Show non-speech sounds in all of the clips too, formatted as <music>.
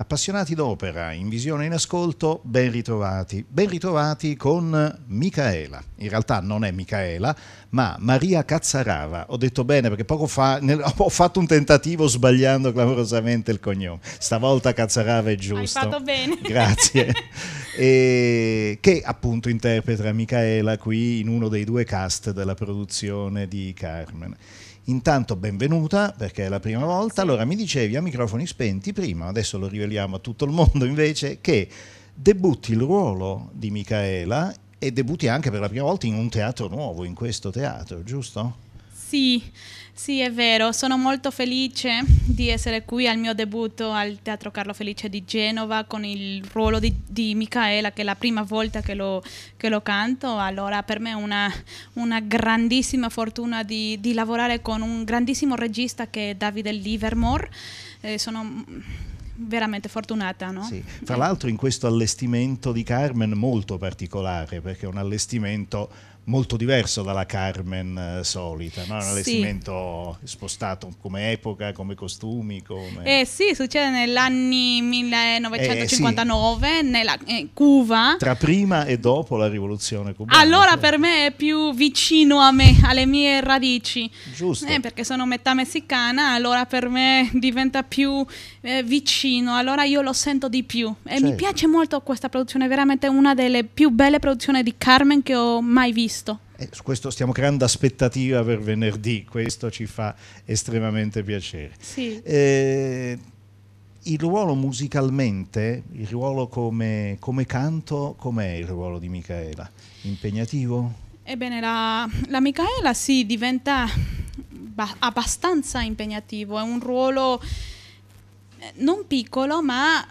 Appassionati d'opera, in visione e in ascolto, ben ritrovati. Ben ritrovati con Micaela. In realtà non è Micaela, ma Maria Cazzarava. Ho detto bene perché poco fa nel, <laughs> ho fatto un tentativo sbagliando clamorosamente il cognome. Stavolta Cazzarava è giusto. Hai fatto bene. Grazie. <laughs> e che appunto interpreta Micaela qui in uno dei due cast della produzione di Carmen. Intanto benvenuta perché è la prima volta. Allora mi dicevi a microfoni spenti prima, adesso lo riveliamo a tutto il mondo invece, che debutti il ruolo di Micaela e debutti anche per la prima volta in un teatro nuovo, in questo teatro, giusto? Sì, sì, è vero, sono molto felice di essere qui al mio debutto al Teatro Carlo Felice di Genova con il ruolo di, di Micaela, che è la prima volta che lo, che lo canto, allora per me è una, una grandissima fortuna di, di, lavorare con un grandissimo regista che è Davide Livermore. Eh, sono veramente fortunata. No? Sì. Fra l'altro in questo allestimento di Carmen molto particolare, perché è un allestimento molto diverso dalla Carmen eh, solita, no? un allestimento sì. spostato come epoca, come costumi. Come... Eh sì, succede negli anni 1959, eh, sì. nella eh, Cuba. Tra prima e dopo la rivoluzione cubana. Allora per me è più vicino a me, alle mie radici. Giusto. Eh, perché sono metà messicana, allora per me diventa più eh, vicino, allora io lo sento di più. E certo. mi piace molto questa produzione, è veramente una delle più belle produzioni di Carmen che ho mai visto visto. E eh, su questo stiamo creando aspettativa per venerdì, questo ci fa estremamente piacere. Sì. Eh, il ruolo musicalmente, il ruolo come, come canto, com'è il ruolo di Micaela? Impegnativo? Ebbene, la, la Micaela si sì, diventa abbastanza impegnativo, è un ruolo eh, non piccolo ma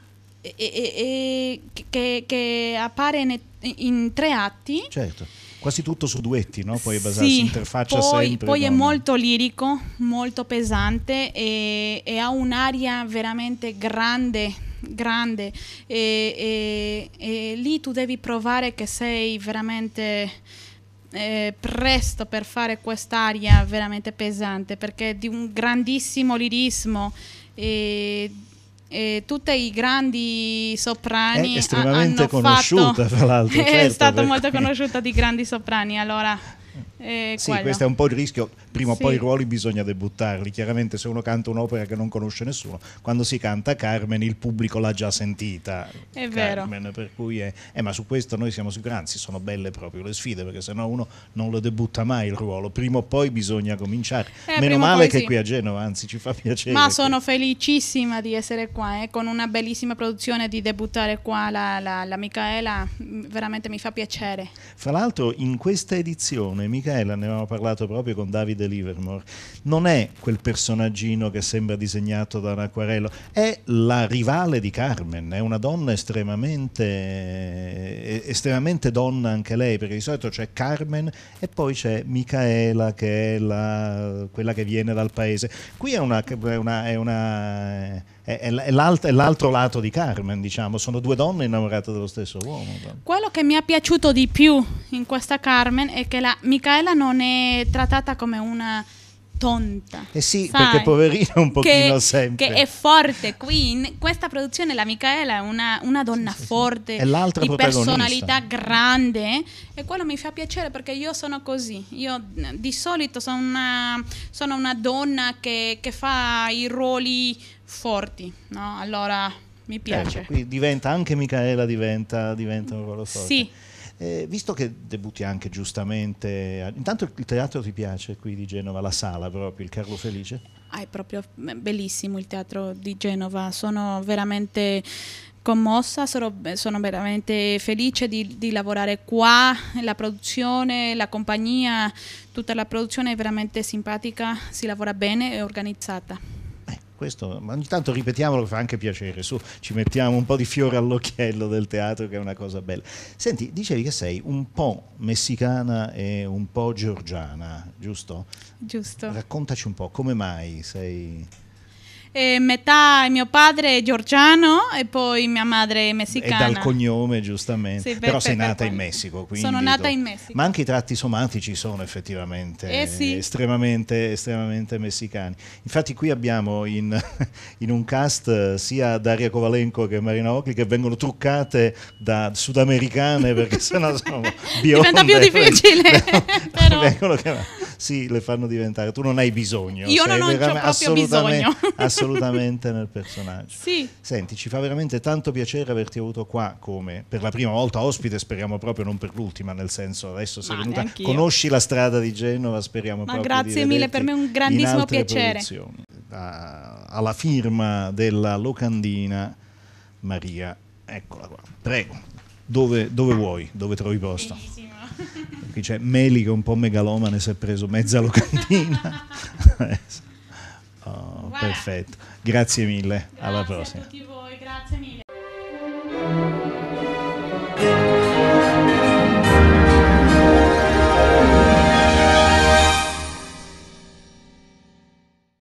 e, e, e, che, che, appare in, in tre atti. Certo quasi tutto su duetti, no? Poi basarsi sì, interfaccia poi, sempre. Poi con... è molto lirico, molto pesante e, e ha un'aria veramente grande, grande e, e, e lì tu devi provare che sei veramente... Eh, presto per fare quest'aria veramente pesante perché è di un grandissimo lirismo e eh, tutti i grandi soprani è estremamente conosciuta fatto, tra l'altro <laughs> certo, è stata molto cui. conosciuta di grandi soprani allora eh, sì, quella. questo è un po' il rischio. Prima sì. o poi i ruoli bisogna debuttarli. Chiaramente, se uno canta un'opera che non conosce nessuno, quando si canta Carmen, il pubblico l'ha già sentita. È Carmen, vero. Per cui è, eh, ma su questo noi siamo sicuri. Anzi, sono belle proprio le sfide, perché sennò uno non lo debutta mai il ruolo. Prima o poi bisogna cominciare. Eh, Meno male che sì. qui a Genova, anzi, ci fa piacere. Ma sono che... felicissima di essere qua, eh, con una bellissima produzione, di debuttare qua la, la, la Micaela. Mm, veramente mi fa piacere. Fra l'altro, in questa edizione, Micaela Michaela, ne avevamo parlato proprio con Davide Livermore, non è quel personaggino che sembra disegnato da un acquarello, è la rivale di Carmen, è una donna estremamente, estremamente donna anche lei, perché di solito c'è Carmen e poi c'è Michaela che è la, quella che viene dal paese. Qui è una, è una, è una è, è l'altro lato di Carmen, diciamo, sono due donne innamorate dello stesso uomo. Quello che mi è piaciuto di più in questa Carmen è che la Micaela non è trattata come una tonta. Eh sì, sai, perché poverina un pochino che, sempre. Che è forte, Queen. Questa produzione, la Micaela è una, una donna sì, sì, forte, sì. È di personalità grande e quello mi fa piacere perché io sono così. Io di solito sono una, sono una donna che, che fa i ruoli forti, no? Allora mi ecco, piace. Eh, diventa, anche Micaela diventa, diventa un ruolo forte. Sì. Eh, visto che debutti anche giustamente, intanto il teatro ti piace qui di Genova, la sala proprio, il Carlo Felice? Ah, è proprio mm, bellissimo il teatro di Genova, sono veramente commossa, sono, eh, sono veramente felice di, di, lavorare qua, la produzione, la compagnia, tutta la produzione è veramente simpatica, si lavora bene e organizzata questo, ma ogni tanto ripetiamolo che fa anche piacere, su, ci mettiamo un po' di fiore all'occhiello del teatro che è una cosa bella. Senti, dicevi che sei un po' messicana e un po' georgiana, giusto? Giusto. Raccontaci un po' come mai sei... E eh, metà mio padre è giorgiano e poi mia madre è messicana. E dal cognome, giustamente. Sì, per, Però per, sei nata per in Messico. sono nata do... in Messico. Ma anche i tratti somatici sono effettivamente eh sì. estremamente, estremamente, messicani. Infatti qui abbiamo in, <laughs> in, un cast eh, sia Daria Covalenco che Marina Occhi che vengono truccate da sudamericane perché sennò sono bionde. <laughs> Diventa più difficile. <laughs> Però... vengono chiamate sì, le fanno diventare. Tu non hai bisogno. Io non ho veramente... proprio assolutamente, bisogno. <laughs> assolutamente nel personaggio. Sì. Senti, ci fa veramente tanto piacere averti avuto qua come per la prima volta ospite, speriamo proprio non per l'ultima, nel senso adesso sei Ma venuta, conosci la strada di Genova, speriamo Ma proprio. Ma grazie mille, per me è un grandissimo piacere. Produzioni. Alla firma della locandina Maria, eccola qua, prego, dove, dove vuoi, dove trovi posto? Benissimo dice Meli che un po' megalomane si è preso mezza locandina <laughs> oh, perfetto, grazie mille, grazie alla prossima.